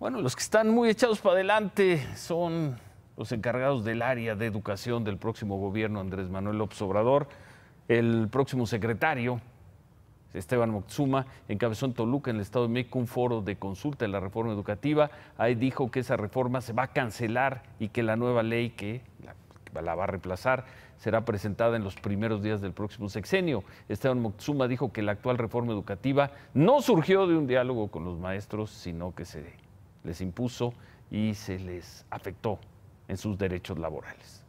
Bueno, los que están muy echados para adelante son los encargados del área de educación del próximo gobierno, Andrés Manuel López Obrador, el próximo secretario, Esteban Moxuma, encabezó en Toluca, en el Estado de México, un foro de consulta de la reforma educativa. Ahí dijo que esa reforma se va a cancelar y que la nueva ley que la va a reemplazar, será presentada en los primeros días del próximo sexenio. Esteban Moctezuma dijo que la actual reforma educativa no surgió de un diálogo con los maestros, sino que se les impuso y se les afectó en sus derechos laborales.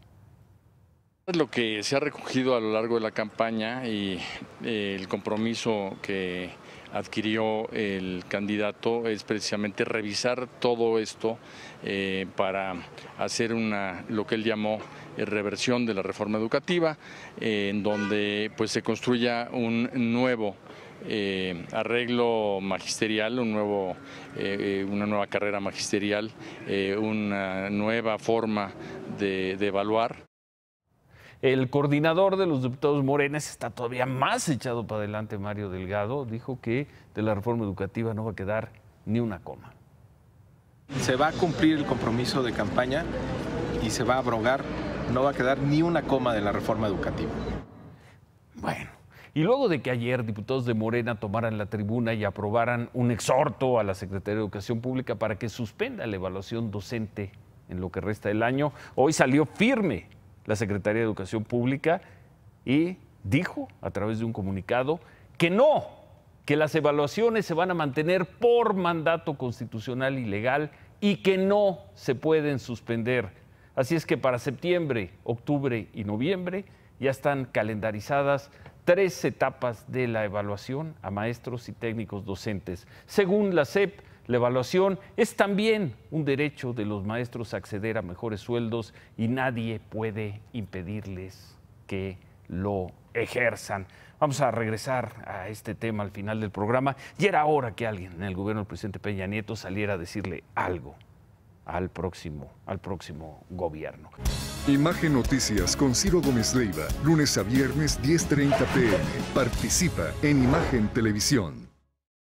Lo que se ha recogido a lo largo de la campaña y eh, el compromiso que adquirió el candidato es precisamente revisar todo esto eh, para hacer una, lo que él llamó eh, reversión de la reforma educativa, eh, en donde pues, se construya un nuevo eh, arreglo magisterial, un nuevo, una nueva carrera magisterial, una nueva forma de, de evaluar. El coordinador de los diputados morenes está todavía más echado para adelante, Mario Delgado, dijo que de la reforma educativa no va a quedar ni una coma. Se va a cumplir el compromiso de campaña y se va a abrogar no va a quedar ni una coma de la reforma educativa. Bueno. Y luego de que ayer diputados de Morena tomaran la tribuna y aprobaran un exhorto a la Secretaría de Educación Pública para que suspenda la evaluación docente en lo que resta del año, hoy salió firme la Secretaría de Educación Pública y dijo a través de un comunicado que no, que las evaluaciones se van a mantener por mandato constitucional y legal y que no se pueden suspender Así es que para septiembre, octubre y noviembre ya están calendarizadas tres etapas de la evaluación a maestros y técnicos docentes. Según la CEP, la evaluación es también un derecho de los maestros a acceder a mejores sueldos y nadie puede impedirles que lo ejerzan. Vamos a regresar a este tema al final del programa. Y era hora que alguien en el gobierno del presidente Peña Nieto saliera a decirle algo al próximo, al próximo gobierno. Imagen Noticias con Ciro Gómez Leiva, lunes a viernes 10.30 pm. Participa en Imagen Televisión.